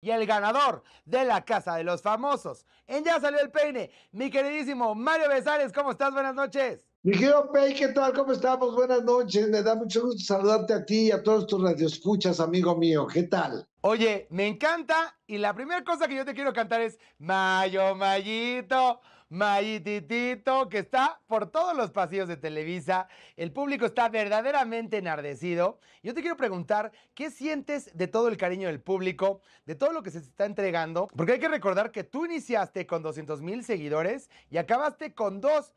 Y el ganador de la Casa de los Famosos. En Ya salió el peine, mi queridísimo Mario Besares, ¿cómo estás? Buenas noches. Mi querido Pei, ¿qué tal? ¿Cómo estamos? Buenas noches. Me da mucho gusto saludarte a ti y a todos tus radioescuchas, amigo mío. ¿Qué tal? Oye, me encanta y la primera cosa que yo te quiero cantar es Mayo, Mayito. Mayititito, que está por todos los pasillos de Televisa. El público está verdaderamente enardecido. Yo te quiero preguntar, ¿qué sientes de todo el cariño del público, de todo lo que se te está entregando? Porque hay que recordar que tú iniciaste con 200 mil seguidores y acabaste con dos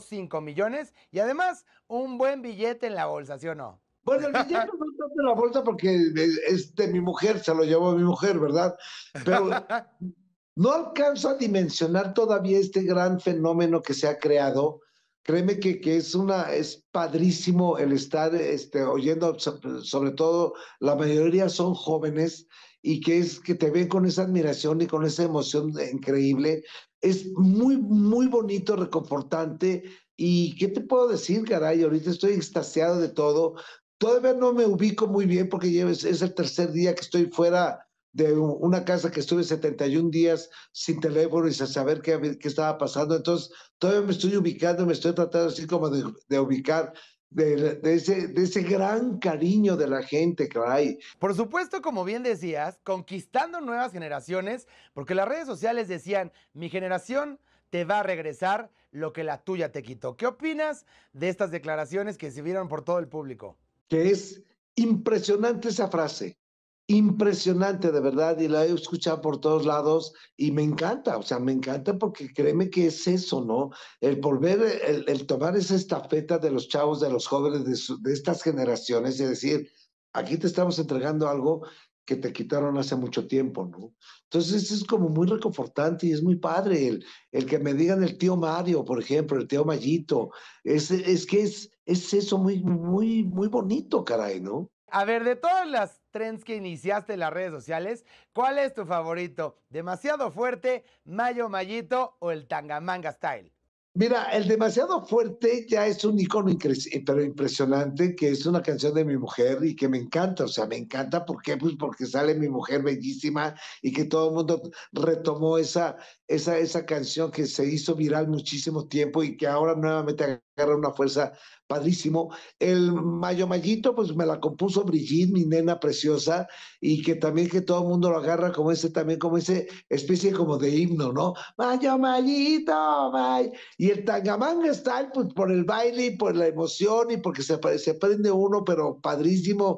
cinco millones y además un buen billete en la bolsa, ¿sí o no? Bueno, el billete no está en la bolsa porque es de mi mujer, se lo llevó a mi mujer, ¿verdad? Pero no alcanzo a dimensionar todavía este gran fenómeno que se ha creado Créeme que, que es una, es padrísimo el estar este, oyendo, sobre todo la mayoría son jóvenes y que es que te ven con esa admiración y con esa emoción increíble. Es muy, muy bonito, reconfortante. ¿Y qué te puedo decir, caray? Ahorita estoy extasiado de todo. Todavía no me ubico muy bien porque es el tercer día que estoy fuera de una casa que estuve 71 días sin teléfono y sin saber qué, qué estaba pasando. Entonces, todavía me estoy ubicando, me estoy tratando así como de, de ubicar. De, de, ese, de, ese, gran cariño de la gente, que hay. Por supuesto, como bien decías, conquistando nuevas generaciones, porque las redes sociales decían, mi generación te va a regresar lo que la tuya te quitó. ¿Qué opinas de estas declaraciones que se vieron por todo el público? Que es impresionante esa frase impresionante de verdad y la he escuchado por todos lados y me encanta, o sea, me encanta porque créeme que es eso, ¿no? El volver, el, el tomar esa estafeta de los chavos, de los jóvenes, de, estas generaciones es decir, aquí te estamos entregando algo que te quitaron hace mucho tiempo, ¿no? Entonces es como muy reconfortante y es muy padre el, el que me digan el tío Mario, por ejemplo, el tío Mayito, es, es que es, es eso muy, muy, muy bonito, caray, ¿no? A ver, de todas las trends que iniciaste en las redes sociales, ¿cuál es tu favorito? ¿Demasiado fuerte, Mayo Mayito o el Tangamanga Style? Mira, el demasiado fuerte ya es un icono pero impresionante, que es una canción de mi mujer y que me encanta, o sea, me encanta porque pues porque sale mi mujer bellísima y que todo el mundo retomó esa esa esa canción que se hizo viral muchísimo tiempo y que ahora nuevamente agarra una fuerza padrísimo. El Mayo mallito, pues me la compuso Brigitte, mi nena preciosa, y que también que todo el mundo lo agarra como ese, también como ese especie como de himno, ¿no? Mayo mallito, bye. Y el Tangamanga está pues, por el baile y por la emoción y porque se, se prende uno, pero padrísimo.